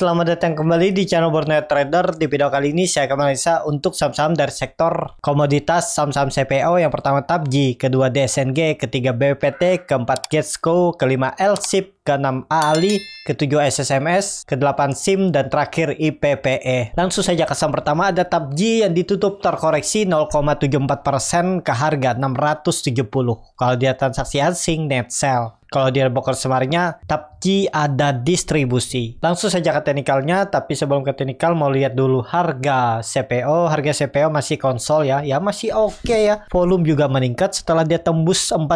Selamat datang kembali di channel Borneo Trader. Di video kali ini saya akan menganalisa untuk saham-saham dari sektor komoditas, saham-saham CPO yang pertama TABGI, kedua DSNG, ketiga BPT, keempat Getsco, kelima LSIP, keenam AALI, ketujuh SSMS, kedelapan SIM, dan terakhir IPPE. Langsung saja ke saham pertama ada TABG yang ditutup terkoreksi 0,74% ke harga 670. Kalau dia transaksi asing net sell. Kalau di Adblocker semarinya, tapi ada distribusi. Langsung saja ke teknikalnya, tapi sebelum ke teknikal mau lihat dulu harga CPO. Harga CPO masih konsol ya, ya masih oke okay ya. Volume juga meningkat setelah dia tembus 4000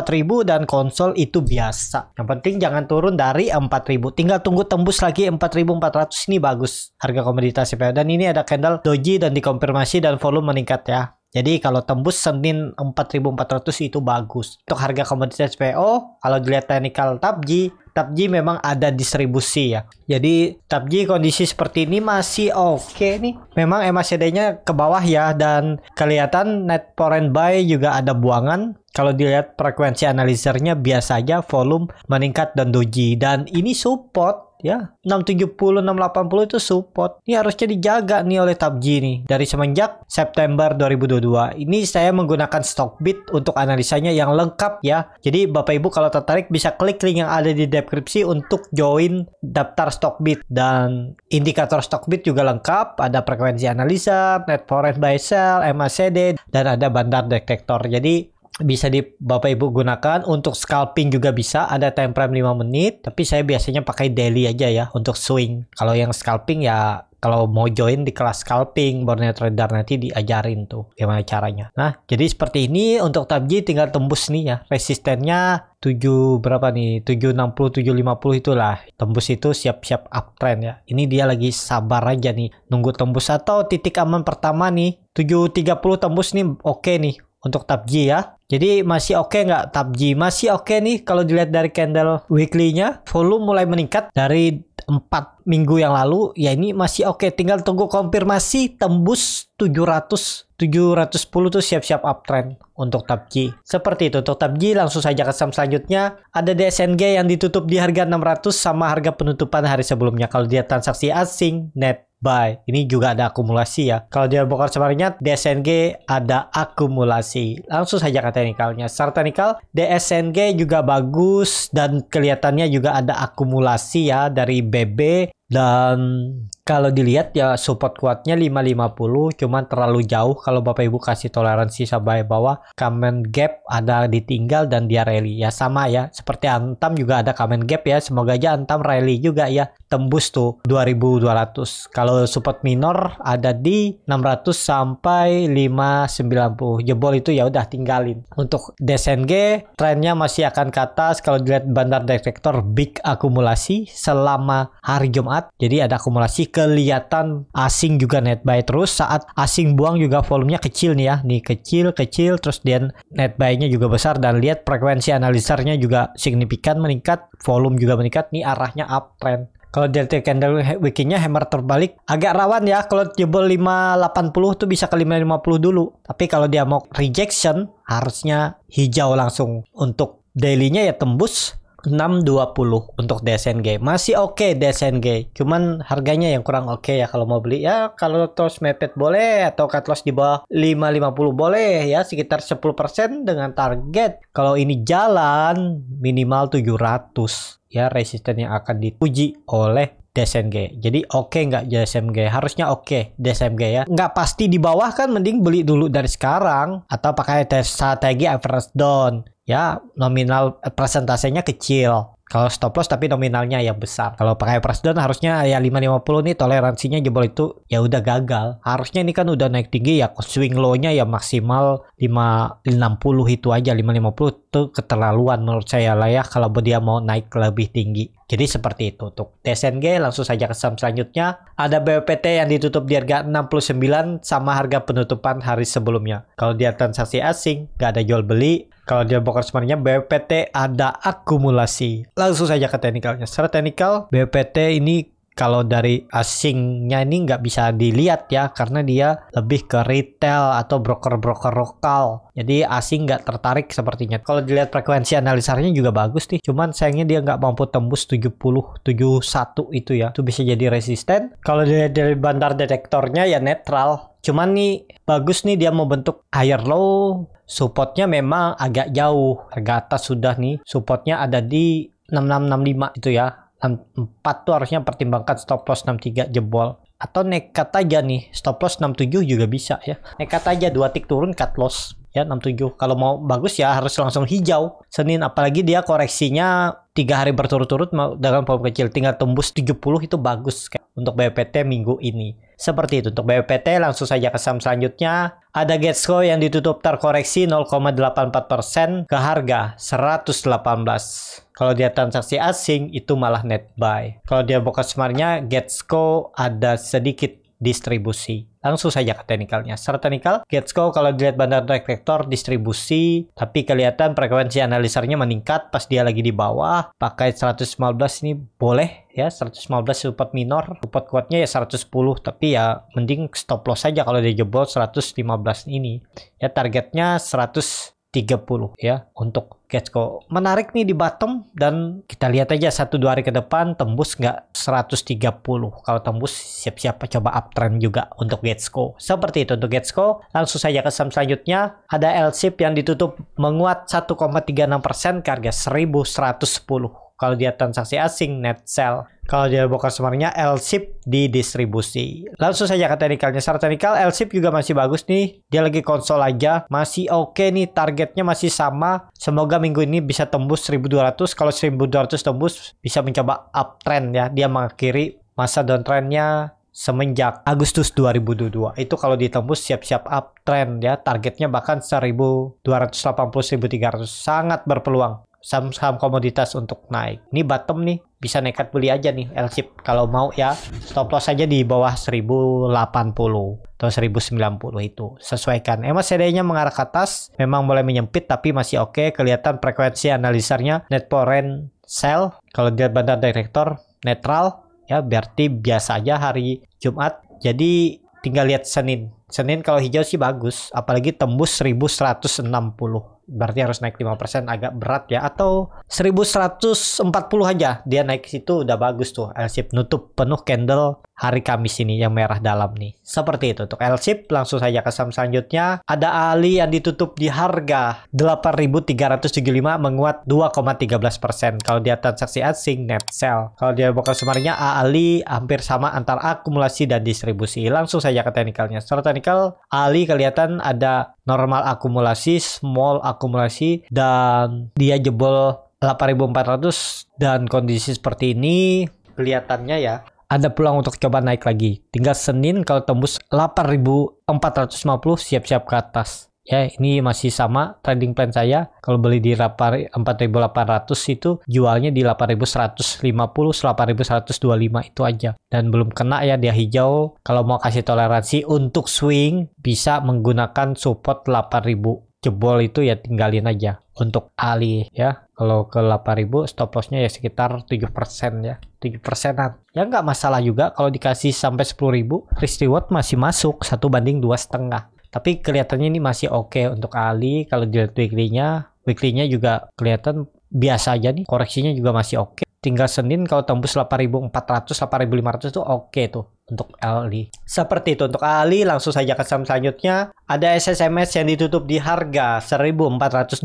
dan konsol itu biasa. Yang penting jangan turun dari 4000. Tinggal tunggu tembus lagi 4400 ini bagus. Harga komoditas CPO dan ini ada candle doji dan dikonfirmasi dan volume meningkat ya. Jadi kalau tembus Senin 4400 itu bagus. Untuk harga komoditas PO, kalau dilihat technical tabji, tabji memang ada distribusi ya. Jadi tabji kondisi seperti ini masih oke okay nih. Memang MACD-nya ke bawah ya dan kelihatan net foreign buy juga ada buangan. Kalau dilihat frekuensi analisernya biasa aja volume meningkat dan doji dan ini support ya 670 680 itu support ini harusnya dijaga nih oleh TABG ini dari semenjak September 2022 ini saya menggunakan stock bid untuk analisanya yang lengkap ya jadi Bapak Ibu kalau tertarik bisa klik link yang ada di deskripsi untuk join daftar stock bid dan indikator stock bid juga lengkap ada frekuensi analisa net forex buy sell MACD dan ada bandar detektor jadi bisa di Bapak Ibu gunakan untuk scalping juga bisa ada time frame 5 menit tapi saya biasanya pakai daily aja ya untuk swing kalau yang scalping ya kalau mau join di kelas scalping Borneo Trader nanti diajarin tuh gimana caranya. Nah, jadi seperti ini untuk g tinggal tembus nih ya. Resistennya 7 berapa nih? 760 750 itulah. Tembus itu siap-siap uptrend ya. Ini dia lagi sabar aja nih nunggu tembus atau titik aman pertama nih 730 tembus nih oke okay nih untuk g ya. Jadi masih oke okay nggak PUBG? Masih oke okay nih kalau dilihat dari candle weekly-nya. Volume mulai meningkat dari 4 minggu yang lalu. Ya ini masih oke. Okay. Tinggal tunggu konfirmasi tembus 700. 710 tuh siap-siap uptrend untuk PUBG. Seperti itu. Untuk PUBG langsung saja ke saham selanjutnya. Ada DSNG yang ditutup di harga 600 sama harga penutupan hari sebelumnya. Kalau dia transaksi asing net buy. Ini juga ada akumulasi ya. Kalau dia bongkar sebenarnya DSNG ada akumulasi. Langsung saja ke teknikalnya. Serta teknikal DSNG juga bagus dan kelihatannya juga ada akumulasi ya dari BB dan kalau dilihat ya support kuatnya 550 cuman terlalu jauh kalau Bapak Ibu kasih toleransi sampai bawah comment gap ada ditinggal dan dia rally ya sama ya seperti Antam juga ada comment gap ya semoga aja Antam rally juga ya tembus tuh 2200 kalau support minor ada di 600 sampai 590 jebol itu ya udah tinggalin untuk DSNG trennya masih akan ke atas kalau dilihat bandar detektor big akumulasi selama hari Jumat jadi ada akumulasi kelihatan asing juga net buy terus saat asing buang juga volumenya kecil nih ya nih kecil kecil terus dan net buy-nya juga besar dan lihat frekuensi analisarnya juga signifikan meningkat volume juga meningkat nih arahnya uptrend kalau delta candle wicking-nya hammer terbalik agak rawan ya kalau jebol 580 tuh bisa ke 550 dulu tapi kalau dia mau rejection harusnya hijau langsung untuk dailynya ya tembus 620 untuk DSNG. Masih oke okay DSNG, cuman harganya yang kurang oke okay ya kalau mau beli. Ya kalau terus mepet boleh atau cut loss di bawah 550 boleh ya sekitar 10% dengan target. Kalau ini jalan minimal 700 ya resisten yang akan dipuji oleh DSMG. Jadi oke okay nggak DSMG? Harusnya oke okay DSMG ya. Nggak pasti di bawah kan mending beli dulu dari sekarang atau pakai strategi average down ya nominal eh, presentasenya kecil kalau stop loss tapi nominalnya yang besar. Kalau pakai presiden harusnya ya 550 nih toleransinya jebol itu ya udah gagal. Harusnya ini kan udah naik tinggi ya swing low-nya ya maksimal 560 itu aja 550 itu keterlaluan menurut saya lah ya kalau dia mau naik lebih tinggi. Jadi seperti itu untuk TSNG langsung saja ke saham selanjutnya. Ada BPT yang ditutup di harga 69 sama harga penutupan hari sebelumnya. Kalau dia transaksi asing, gak ada jual beli. Kalau dia broker sebenarnya BPT ada akumulasi langsung saja ke teknikalnya. Secara teknikal BPT ini kalau dari asingnya ini nggak bisa dilihat ya karena dia lebih ke retail atau broker-broker lokal jadi asing nggak tertarik sepertinya kalau dilihat frekuensi analisarnya juga bagus nih cuman sayangnya dia nggak mampu tembus 70 71 itu ya itu bisa jadi resisten kalau dilihat dari bandar detektornya ya netral cuman nih bagus nih dia mau bentuk higher low supportnya memang agak jauh harga atas sudah nih supportnya ada di 6665 itu ya 4 tuh harusnya pertimbangkan stop loss 63 jebol atau nekat aja nih stop loss 67 juga bisa ya nekat aja dua tik turun cut loss ya 67 kalau mau bagus ya harus langsung hijau Senin apalagi dia koreksinya tiga hari berturut-turut dengan volume kecil tinggal tembus 70 itu bagus kayak untuk BPT minggu ini seperti itu untuk BPT langsung saja ke saham selanjutnya ada Getsco yang ditutup terkoreksi 0,84% ke harga 118. Kalau dia transaksi asing itu malah net buy. Kalau dia buka semarnya Getsco ada sedikit distribusi. Langsung saja ke teknikalnya. Secara teknikal, Getsco kalau dilihat bandar track distribusi, tapi kelihatan frekuensi analisernya meningkat pas dia lagi di bawah. Pakai 115 ini boleh ya, 115 support minor. Support kuatnya ya 110, tapi ya mending stop loss saja kalau dia jebol 115 ini. Ya targetnya 100 30 ya untuk Getco. Menarik nih di bottom dan kita lihat aja 1 2 hari ke depan tembus nggak 130. Kalau tembus siap-siap coba uptrend juga untuk Getco. Seperti itu untuk Getco. Langsung saja ke saham selanjutnya. Ada LSIP yang ditutup menguat 1,36% ke harga 1110 kalau dia transaksi asing, net sell. Kalau dia buka semuanya LSIP di distribusi. Langsung saja ke teknikalnya. Secara teknikal, LSIP juga masih bagus nih. Dia lagi konsol aja. Masih oke okay nih, targetnya masih sama. Semoga minggu ini bisa tembus 1200. Kalau 1200 tembus, bisa mencoba uptrend ya. Dia mengakhiri masa downtrendnya semenjak Agustus 2022 itu kalau ditembus siap-siap uptrend ya targetnya bahkan 1280 1300 sangat berpeluang saham-saham komoditas untuk naik. Ini bottom nih, bisa nekat beli aja nih LCIP kalau mau ya. Stop loss aja di bawah 1080 atau 1090 itu. Sesuaikan. Emang CD-nya mengarah ke atas, memang boleh menyempit tapi masih oke. Okay. Kelihatan frekuensi analisarnya net foreign sell. Kalau dia bandar direktor netral, ya berarti biasa aja hari Jumat. Jadi tinggal lihat Senin. Senin kalau hijau sih bagus, apalagi tembus 1160 berarti harus naik 5% agak berat ya atau 1140 aja dia naik situ udah bagus tuh L nutup penuh candle hari Kamis ini yang merah dalam nih. Seperti itu untuk l langsung saja ke saham selanjutnya. Ada Ali yang ditutup di harga 8.375 menguat 2,13%. Kalau dia transaksi asing net sell. Kalau dia buka sumarnya Ali hampir sama antara akumulasi dan distribusi. Langsung saja ke teknikalnya. Secara teknikal Ali kelihatan ada normal akumulasi, small akumulasi dan dia jebol 8.400 dan kondisi seperti ini kelihatannya ya ada peluang untuk coba naik lagi. Tinggal Senin kalau tembus 8.450 siap-siap ke atas. Ya, ini masih sama trading plan saya. Kalau beli di 4.800 itu jualnya di 8.150, 8.125 itu aja. Dan belum kena ya dia hijau. Kalau mau kasih toleransi untuk swing bisa menggunakan support 8.000 jebol itu ya tinggalin aja untuk Ali ya kalau ke 8000 stop lossnya ya sekitar 7% ya 7 ya nggak masalah juga kalau dikasih sampai 10.000 risk reward masih masuk satu banding dua setengah tapi kelihatannya ini masih oke okay untuk Ali kalau dilihat weekly-nya weekly-nya juga kelihatan biasa aja nih koreksinya juga masih oke okay. tinggal Senin kalau tembus 8400 8500 itu oke okay tuh untuk Ali. Seperti itu untuk Ali, langsung saja ke saham selanjutnya. Ada SSMS yang ditutup di harga 1420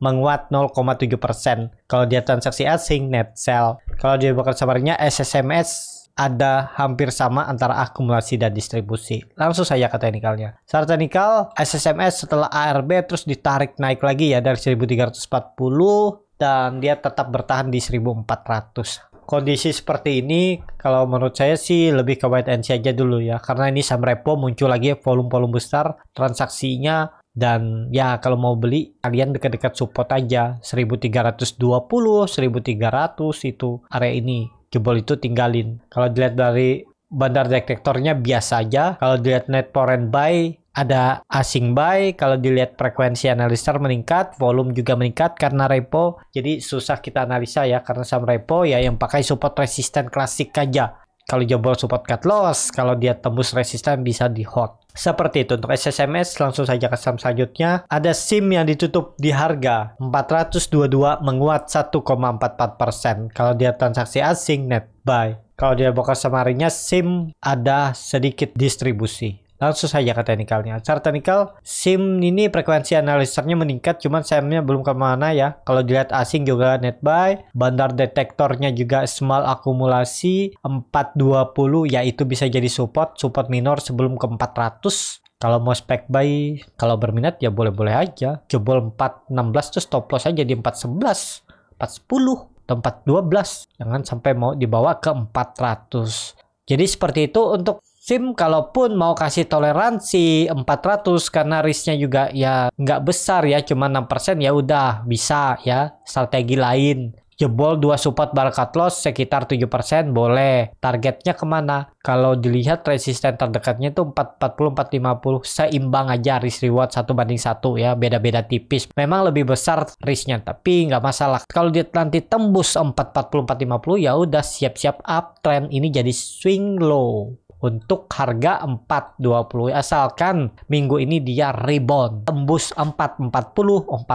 menguat 0,7%. Kalau dia transaksi asing, net sell. Kalau dia bakal sabarnya SSMS ada hampir sama antara akumulasi dan distribusi. Langsung saja ke teknikalnya. Secara teknikal, SSMS setelah ARB terus ditarik naik lagi ya dari 1340 dan dia tetap bertahan di 1400 kondisi seperti ini kalau menurut saya sih lebih ke wait and see aja dulu ya karena ini saham repo muncul lagi volume-volume besar transaksinya dan ya kalau mau beli kalian dekat-dekat support aja 1320 1300 itu area ini jebol itu tinggalin kalau dilihat dari bandar detektornya biasa aja kalau dilihat net foreign buy ada asing buy kalau dilihat frekuensi analisa meningkat volume juga meningkat karena repo jadi susah kita analisa ya karena saham repo ya yang pakai support resisten klasik aja kalau jebol support cut loss kalau dia tembus resisten bisa di hot seperti itu untuk SSMS langsung saja ke saham selanjutnya ada SIM yang ditutup di harga 422 menguat 1,44% kalau dia transaksi asing net buy kalau dia buka samarinya SIM ada sedikit distribusi Langsung saja ke teknikalnya. Secara teknikal, SIM ini frekuensi analisernya meningkat, cuman sim belum kemana ya. Kalau dilihat asing juga net buy, bandar detektornya juga small akumulasi 420, yaitu bisa jadi support, support minor sebelum ke 400. Kalau mau spek buy, kalau berminat ya boleh-boleh aja. Jebol 416 terus stop loss aja di 411, 410, atau 412. Jangan sampai mau dibawa ke 400. Jadi seperti itu untuk SIM kalaupun mau kasih toleransi 400 karena risknya juga ya nggak besar ya cuma 6% ya udah bisa ya strategi lain jebol dua support bar cut loss sekitar 7% boleh targetnya kemana kalau dilihat resisten terdekatnya itu 440 450 seimbang aja risk reward satu banding satu ya beda-beda tipis memang lebih besar risknya tapi nggak masalah kalau dia nanti tembus 440 450 ya udah siap-siap uptrend ini jadi swing low untuk harga 420 asalkan minggu ini dia rebound tembus 440 450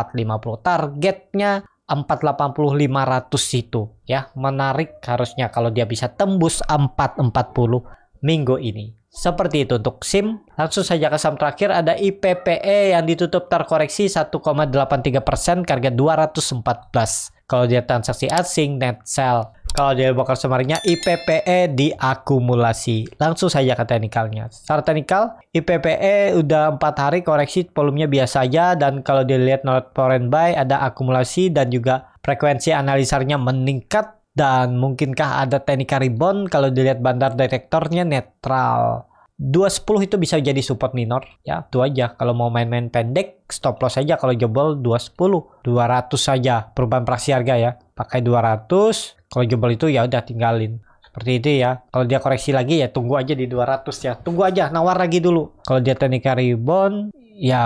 targetnya 480 500 situ ya menarik harusnya kalau dia bisa tembus 440 minggu ini seperti itu untuk SIM. Langsung saja ke saham terakhir ada IPPE yang ditutup terkoreksi 1,83% harga 214 kalau dia transaksi asing, net sell. Kalau dia bakar semarinya IPPE diakumulasi. Langsung saja ke teknikalnya. Secara teknikal, IPPE udah empat hari koreksi volumenya biasa aja. Dan kalau dilihat not foreign buy, ada akumulasi dan juga frekuensi analisarnya meningkat. Dan mungkinkah ada teknik rebound kalau dilihat bandar detektornya netral dua sepuluh itu bisa jadi support minor ya itu aja kalau mau main-main pendek stop loss aja kalau jebol dua sepuluh dua ratus saja perubahan praksi harga ya pakai dua ratus kalau jebol itu ya udah tinggalin seperti itu ya kalau dia koreksi lagi ya tunggu aja di dua ratus ya tunggu aja nawar lagi dulu kalau dia teknik rebound ya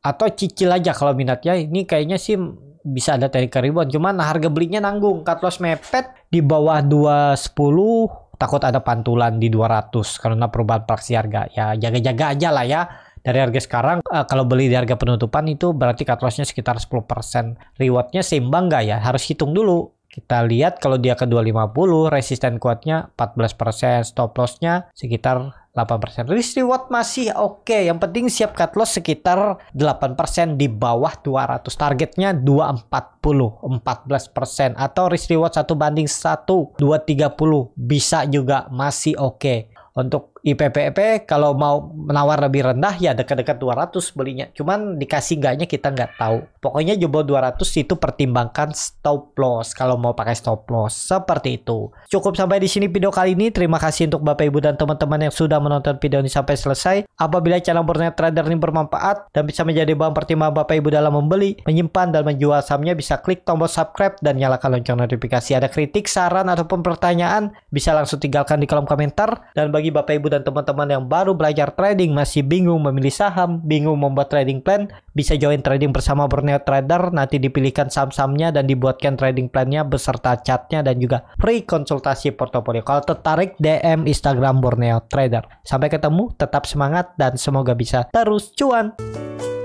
atau cicil aja kalau minatnya ini kayaknya sih bisa ada teknik rebound cuman harga belinya nanggung cut loss mepet di bawah dua sepuluh takut ada pantulan di 200 karena perubahan praksi harga. Ya jaga-jaga aja lah ya. Dari harga sekarang, uh, kalau beli di harga penutupan itu berarti cut lossnya sekitar 10%. rewardnya Rewardnya seimbang nggak ya? Harus hitung dulu kita lihat kalau dia ke 250, resisten kuatnya 14%, stop lossnya sekitar 8%. Risk reward masih oke. Okay. Yang penting siap cut loss sekitar 8% di bawah 200. Targetnya 240, 14% atau risk reward 1 banding 1, 230 bisa juga masih oke. Okay. Untuk IPPP kalau mau menawar lebih rendah ya dekat-dekat 200 belinya. Cuman dikasih enggaknya kita nggak tahu. Pokoknya jumbo 200 itu pertimbangkan stop loss kalau mau pakai stop loss. Seperti itu. Cukup sampai di sini video kali ini. Terima kasih untuk Bapak Ibu dan teman-teman yang sudah menonton video ini sampai selesai. Apabila channel Burnet Trader ini bermanfaat dan bisa menjadi bahan pertimbangan Bapak Ibu dalam membeli, menyimpan dan menjual sahamnya bisa klik tombol subscribe dan nyalakan lonceng notifikasi. Ada kritik, saran ataupun pertanyaan bisa langsung tinggalkan di kolom komentar dan bagi Bapak Ibu dan teman-teman yang baru belajar trading masih bingung memilih saham, bingung membuat trading plan, bisa join trading bersama Borneo Trader. Nanti dipilihkan saham-sahamnya dan dibuatkan trading plannya beserta chartnya dan juga free konsultasi portofolio. Kalau tertarik DM Instagram Borneo Trader. Sampai ketemu, tetap semangat dan semoga bisa terus cuan.